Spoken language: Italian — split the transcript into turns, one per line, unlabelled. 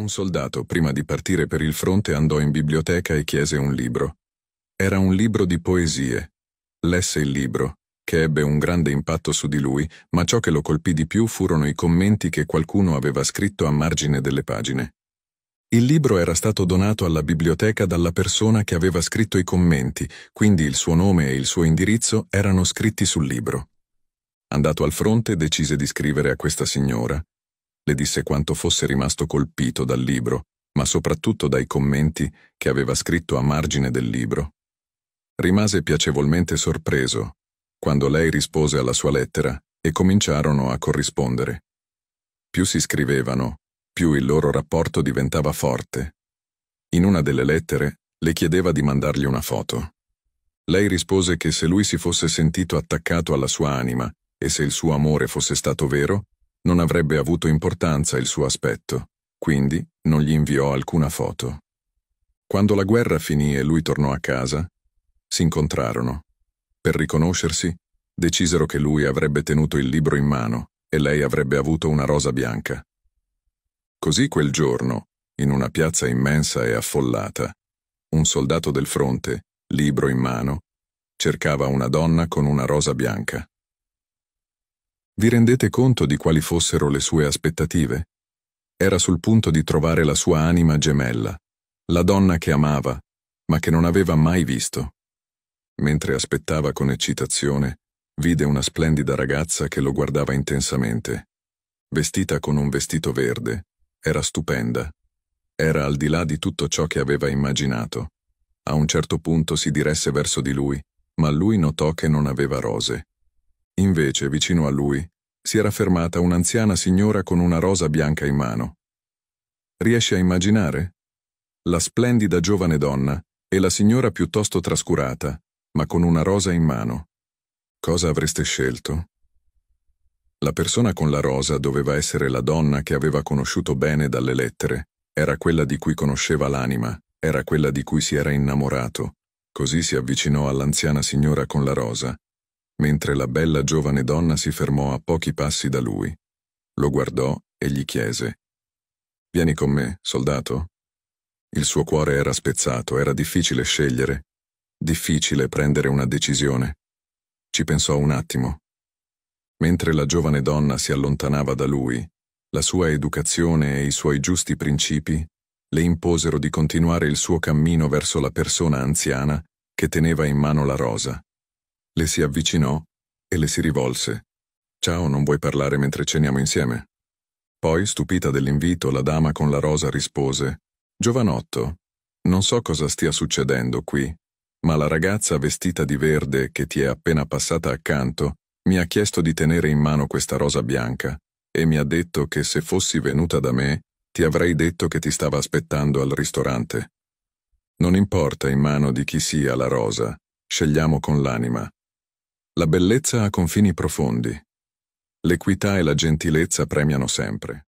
Un soldato, prima di partire per il fronte, andò in biblioteca e chiese un libro. Era un libro di poesie. Lesse il libro, che ebbe un grande impatto su di lui, ma ciò che lo colpì di più furono i commenti che qualcuno aveva scritto a margine delle pagine. Il libro era stato donato alla biblioteca dalla persona che aveva scritto i commenti, quindi il suo nome e il suo indirizzo erano scritti sul libro. Andato al fronte, decise di scrivere a questa signora, le disse quanto fosse rimasto colpito dal libro, ma soprattutto dai commenti che aveva scritto a margine del libro. Rimase piacevolmente sorpreso quando lei rispose alla sua lettera e cominciarono a corrispondere. Più si scrivevano, più il loro rapporto diventava forte. In una delle lettere le chiedeva di mandargli una foto. Lei rispose che se lui si fosse sentito attaccato alla sua anima e se il suo amore fosse stato vero, non avrebbe avuto importanza il suo aspetto, quindi non gli inviò alcuna foto. Quando la guerra finì e lui tornò a casa, si incontrarono. Per riconoscersi, decisero che lui avrebbe tenuto il libro in mano e lei avrebbe avuto una rosa bianca. Così quel giorno, in una piazza immensa e affollata, un soldato del fronte, libro in mano, cercava una donna con una rosa bianca. Vi rendete conto di quali fossero le sue aspettative? Era sul punto di trovare la sua anima gemella, la donna che amava, ma che non aveva mai visto. Mentre aspettava con eccitazione, vide una splendida ragazza che lo guardava intensamente. Vestita con un vestito verde, era stupenda. Era al di là di tutto ciò che aveva immaginato. A un certo punto si diresse verso di lui, ma lui notò che non aveva rose. Invece, vicino a lui, si era fermata un'anziana signora con una rosa bianca in mano. Riesci a immaginare? La splendida giovane donna e la signora piuttosto trascurata, ma con una rosa in mano. Cosa avreste scelto? La persona con la rosa doveva essere la donna che aveva conosciuto bene dalle lettere, era quella di cui conosceva l'anima, era quella di cui si era innamorato. Così si avvicinò all'anziana signora con la rosa mentre la bella giovane donna si fermò a pochi passi da lui. Lo guardò e gli chiese Vieni con me, soldato? Il suo cuore era spezzato, era difficile scegliere, difficile prendere una decisione. Ci pensò un attimo. Mentre la giovane donna si allontanava da lui, la sua educazione e i suoi giusti principi le imposero di continuare il suo cammino verso la persona anziana che teneva in mano la rosa. Le si avvicinò e le si rivolse. Ciao, non vuoi parlare mentre ceniamo insieme? Poi, stupita dell'invito, la dama con la rosa rispose Giovanotto, non so cosa stia succedendo qui, ma la ragazza vestita di verde che ti è appena passata accanto mi ha chiesto di tenere in mano questa rosa bianca e mi ha detto che se fossi venuta da me ti avrei detto che ti stava aspettando al ristorante. Non importa in mano di chi sia la rosa, scegliamo con l'anima. La bellezza ha confini profondi. L'equità e la gentilezza premiano sempre.